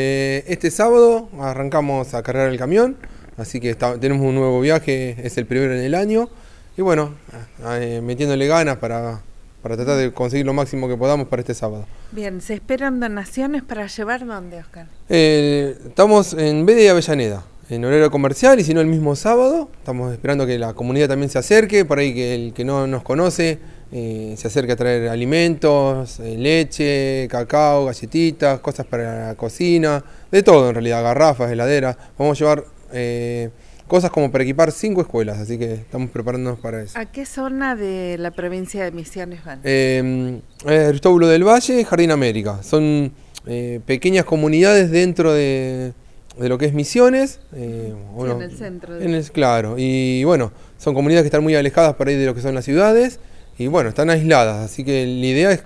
Eh, este sábado arrancamos a cargar el camión, así que tenemos un nuevo viaje, es el primero en el año. Y bueno, ah, eh, metiéndole ganas para, tratar de conseguir lo máximo que podamos para este sábado. Bien, ¿se esperan donaciones para llevar dónde, Oscar? Eh, estamos en Bede de Avellaneda, en horario comercial y si no el mismo sábado. Estamos esperando que la comunidad también se acerque, por ahí que el que no nos conoce eh, se acerca a traer alimentos, eh, leche, cacao, galletitas, cosas para la cocina, de todo en realidad, garrafas, heladeras. Vamos a llevar eh, cosas como para equipar cinco escuelas, así que estamos preparándonos para eso. ¿A qué zona de la provincia de Misiones van? Aristóbulo del Valle, Jardín América. Son pequeñas comunidades dentro de, lo que es Misiones. en el centro. claro, y bueno, son comunidades que están muy alejadas para ir de lo que son las ciudades y bueno, están aisladas, así que la idea es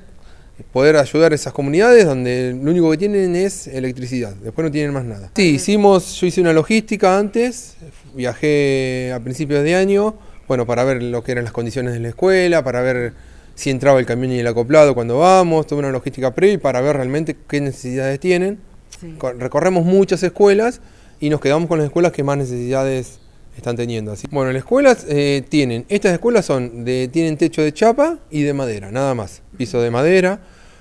poder ayudar a esas comunidades donde lo único que tienen es electricidad, después no tienen más nada. Sí, hicimos, yo hice una logística antes, viajé a principios de año, bueno, para ver lo que eran las condiciones de la escuela, para ver si entraba el camión y el acoplado cuando vamos, tuve una logística previa para ver realmente qué necesidades tienen. Recorremos muchas escuelas y nos quedamos con las escuelas que más necesidades están teniendo. Así. Bueno, las escuelas eh, tienen, estas escuelas son de, tienen techo de chapa y de madera, nada más. Piso de madera,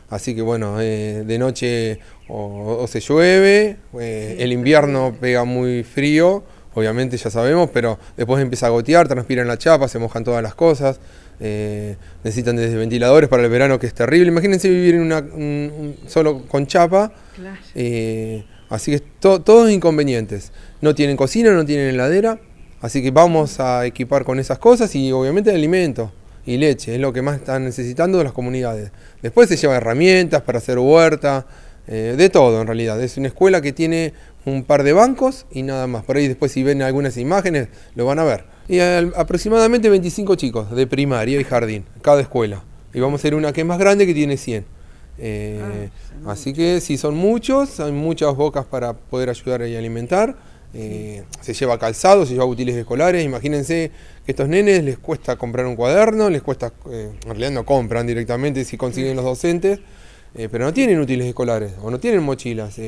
así que bueno, eh, de noche o, se llueve, eh, el invierno pega muy frío, obviamente ya sabemos, pero después empieza a gotear, transpiran la chapa, se mojan todas las cosas. necesitan desde ventiladores para el verano que es terrible. Imagínense vivir en una, solo con chapa. así que todos inconvenientes. No tienen cocina, no tienen heladera, Así que vamos a equipar con esas cosas y obviamente alimento y leche, es lo que más están necesitando las comunidades. Después se lleva herramientas para hacer huerta, eh, de todo en realidad. Es una escuela que tiene un par de bancos y nada más. Por ahí después si ven algunas imágenes lo van a ver. Y aproximadamente 25 chicos de primaria y jardín, cada escuela. Y vamos a ir una que es más grande que tiene 100. Eh, ah, así que si son muchos, hay muchas bocas para poder ayudar y alimentar eh, se lleva calzado, se lleva útiles escolares. Imagínense que estos nenes les cuesta comprar un cuaderno, les cuesta, eh, en realidad no compran directamente si consiguen los docentes, eh, pero no tienen útiles escolares o no tienen mochilas.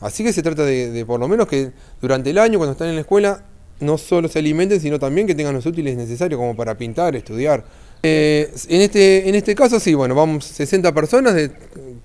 así que se trata de, por lo menos que durante el año, cuando están en la escuela, no solo se alimenten, sino también que tengan los útiles necesarios como para pintar, estudiar. en, este, en este caso, sí, bueno, vamos 60 personas de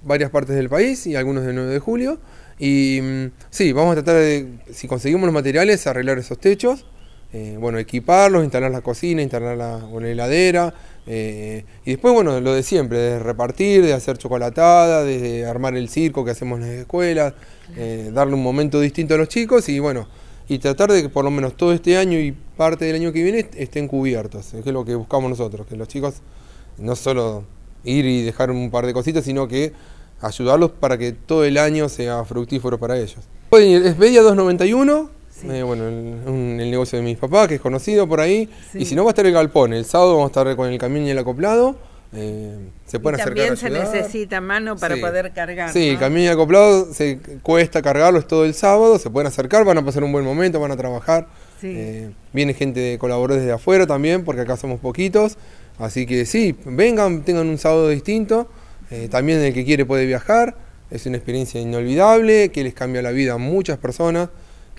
varias partes del país y algunos del 9 de julio. Y mm, sí, vamos a tratar de, si conseguimos los materiales, arreglar esos techos. Eh, bueno, equiparlos, instalar la cocina, instalar la, heladera. Eh, y después, bueno, lo de siempre, de repartir, de hacer chocolatada, de armar el circo que hacemos en las escuelas, eh, darle un momento distinto a los chicos y bueno, y tratar de que por lo menos todo este año y parte del año que viene estén cubiertos, que es lo que buscamos nosotros, que los chicos no solo ir y dejar un par de cositas, sino que ayudarlos para que todo el año sea fructífero para ellos. ir es media 291, eh, bueno, el, negocio de mis papás, que es conocido por ahí, y si no va a estar el galpón, el sábado vamos a estar con el camión y el acoplado. Eh, se pueden acercar también se necesita mano para poder cargar. Sí, el camión y acoplado se cuesta cargarlos todo el sábado, se pueden acercar, van a pasar un buen momento, van a trabajar. Eh, viene gente de colaboradores de afuera también, porque acá somos poquitos. Así que sí, vengan, tengan un sábado distinto. Eh, también el que quiere puede viajar, es una experiencia inolvidable que les cambia la vida a muchas personas.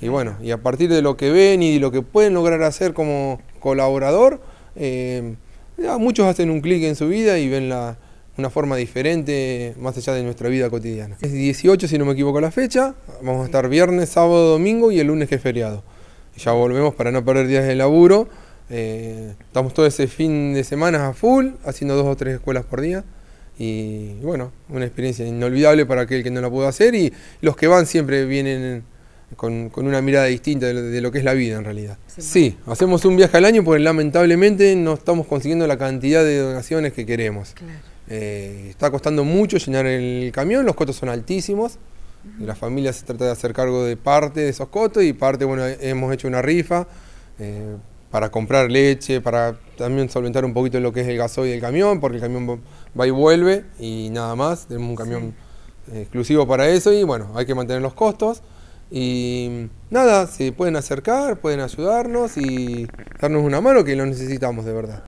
Y bueno, y a partir de lo que ven y de lo que pueden lograr hacer como colaborador, eh, muchos hacen un clic en su vida y ven la, una forma diferente más allá de nuestra vida cotidiana. Es 18, si no me equivoco la fecha, vamos a estar viernes, sábado, domingo y el lunes que es feriado. Ya volvemos para no perder días de laburo. Eh, estamos todo ese fin de semana a full, haciendo dos o tres escuelas por día. Y bueno, una experiencia inolvidable para aquel que no la pudo hacer y los que van siempre vienen con, una mirada distinta de lo, que es la vida en realidad. Sí, hacemos un viaje al año porque lamentablemente no estamos consiguiendo la cantidad de donaciones que queremos. Eh, está costando mucho llenar el camión, los costos son altísimos. La familia se trata de hacer cargo de parte de esos costos y parte, bueno, hemos hecho una rifa eh, para comprar leche, para también solventar un poquito lo que es el gasoil del camión, porque el camión va y vuelve y nada más. Tenemos un camión exclusivo para eso y bueno, hay que mantener los costos. Y nada, se pueden acercar, pueden ayudarnos y darnos una mano que lo necesitamos de verdad.